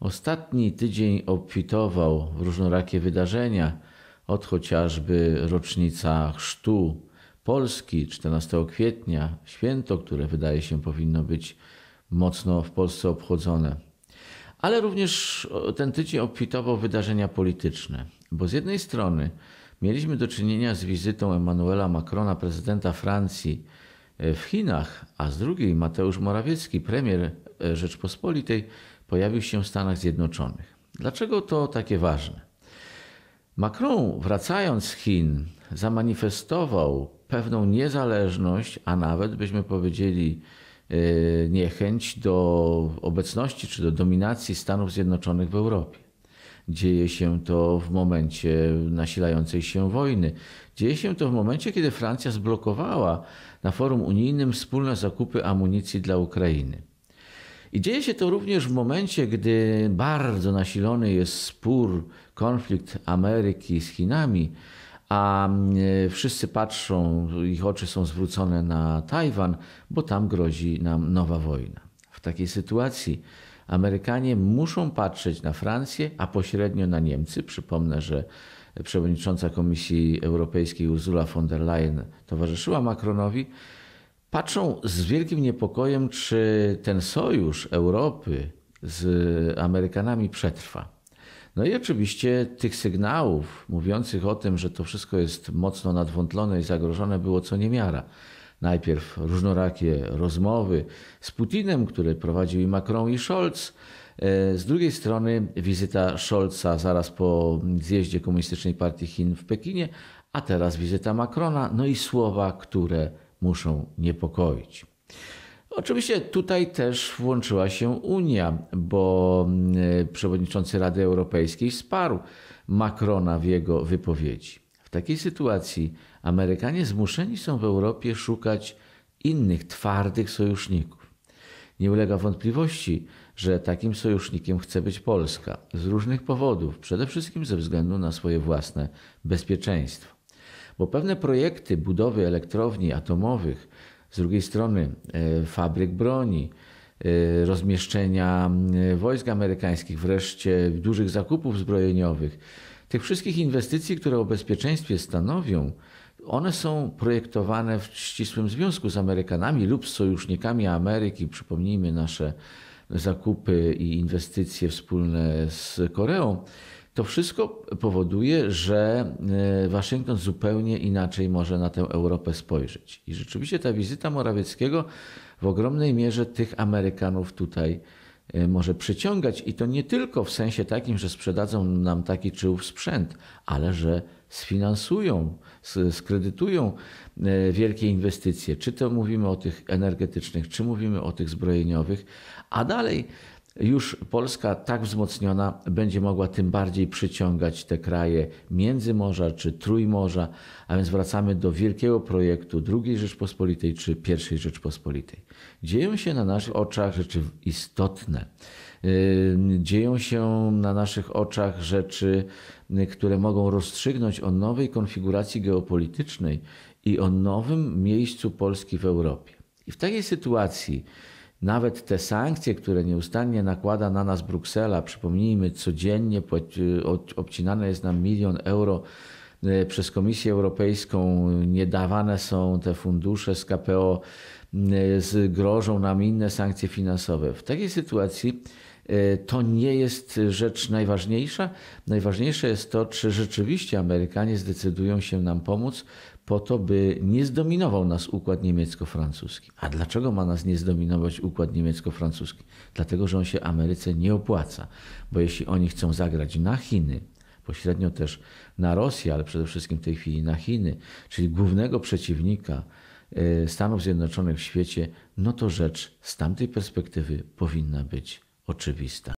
Ostatni tydzień obfitował w różnorakie wydarzenia, od chociażby rocznica chrztu Polski 14 kwietnia, święto, które wydaje się powinno być mocno w Polsce obchodzone. Ale również e, ten tydzień obfitował wydarzenia polityczne, bo z jednej strony mieliśmy do czynienia z wizytą Emmanuela Macrona, prezydenta Francji, E, w Chinach, a z drugiej Mateusz Morawiecki, premier e, Rzeczpospolitej, pojawił się w Stanach Zjednoczonych. Dlaczego to takie ważne? Macron, wracając z Chin, zamanifestował pewną niezależność, a nawet byśmy powiedzieli e, niechęć do obecności czy do dominacji Stanów Zjednoczonych w Europie. Dzieje się to w momencie nasilającej się wojny. Dzieje się to w momencie, kiedy Francja zblokowała na forum unijnym wspólne zakupy amunicji dla Ukrainy. I dzieje się to również w momencie, gdy bardzo nasilony jest spór, konflikt Ameryki z Chinami, a e, wszyscy patrzą, ich oczy są zwrócone na Tajwan, bo tam grozi nam nowa wojna. W takiej sytuacji Amerykanie muszą patrzeć na Francję, a pośrednio na Niemcy. Przypomnę, że przewodnicząca Komisji Europejskiej Ursula von der Leyen towarzyszyła Macronowi. Patrzą z wielkim niepokojem, czy ten sojusz Europy z Amerykanami przetrwa. No i oczywiście tych sygnałów mówiących o tym, że to wszystko jest mocno nadwątlone i zagrożone było co niemiara najpierw różnorakie rozmowy z Putinem, które prowadził i Macron i Scholz. E, z drugiej strony wizyta Scholza zaraz po zjeździe Komunistycznej Partii Chin w Pekinie, a teraz wizyta Macrona, no i słowa, które muszą niepokoić. Oczywiście tutaj też włączyła się Unia, bo e, przewodniczący Rady Europejskiej wsparł Macrona w jego wypowiedzi. W takiej sytuacji Amerykanie zmuszeni są w Europie szukać innych twardych sojuszników. Nie ulega wątpliwości, że takim sojusznikiem chce być Polska z różnych powodów, przede wszystkim ze względu na swoje własne bezpieczeństwo. Bo pewne projekty budowy elektrowni atomowych, z drugiej strony e, fabryk broni, e, rozmieszczenia e, wojsk amerykańskich, wreszcie dużych zakupów zbrojeniowych, tych wszystkich inwestycji, które o bezpieczeństwie stanowią, one są projektowane w ścisłym związku z Amerykanami lub z sojusznikami Ameryki. Przypomnijmy nasze zakupy i inwestycje wspólne z Koreą. To wszystko powoduje, że e, Waszyngton zupełnie inaczej może na tę Europę spojrzeć. I rzeczywiście ta wizyta Morawieckiego w ogromnej mierze tych Amerykanów tutaj E, może przyciągać i to nie tylko w sensie takim, że sprzedadzą nam taki czy ów sprzęt, ale że sfinansują, skredytują e, wielkie inwestycje. Czy to mówimy o tych energetycznych, czy mówimy o tych zbrojeniowych, a dalej już Polska tak wzmocniona będzie mogła tym bardziej przyciągać te kraje Międzymorza czy Trójmorza, a więc wracamy do wielkiego projektu II Rzeczpospolitej czy I Rzeczpospolitej. Dzieją się na naszych oczach rzeczy istotne. Yy, dzieją się na naszych oczach rzeczy, yy, które mogą rozstrzygnąć o nowej konfiguracji geopolitycznej i o nowym miejscu Polski w Europie. I w takiej sytuacji, nawet te sankcje, które nieustannie nakłada na nas Bruksela, przypomnijmy, codziennie obcinane jest nam milion euro e, przez Komisję Europejską, niedawane są te fundusze z KPO, e, grożą nam inne sankcje finansowe. W takiej sytuacji Y, to nie jest rzecz najważniejsza. Najważniejsze jest to, czy rzeczywiście Amerykanie zdecydują się nam pomóc po to, by nie zdominował nas układ niemiecko-francuski. A dlaczego ma nas nie zdominować układ niemiecko-francuski? Dlatego, że on się Ameryce nie opłaca, bo jeśli oni chcą zagrać na Chiny, pośrednio też na Rosję, ale przede wszystkim w tej chwili na Chiny, czyli głównego przeciwnika y, Stanów Zjednoczonych w świecie, no to rzecz z tamtej perspektywy powinna być oczywista.